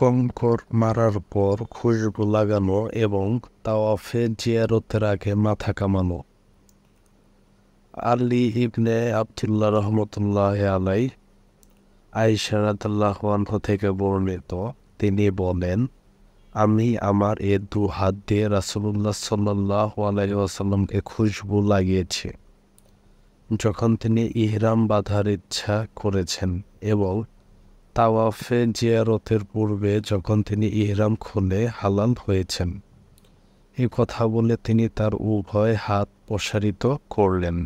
কঙ্কর মারার পর খুশবু লাগানো এবং তাওয়াফে জিয়ারতের আগে মাথা কামানো আলী ইবনে আবদুল্লাহ রহমতুল্লাহ আলাই আইসারাতাল্লাহ থেকে বর্ণিত তিনি বলেন আমি আমার এ দু হাত দিয়ে রাসুল্লাহ সাল্লাহ আলাইসাল্লামকে খুশবু লাগিয়েছি যখন তিনি ইহরাম বাধার ইচ্ছা করেছেন এবং তাওয়াফে জিয়ারতের পূর্বে যখন তিনি ইহরাম খুলে হালাল হয়েছেন এ কথা বলে তিনি তার উভয় হাত প্রসারিত করলেন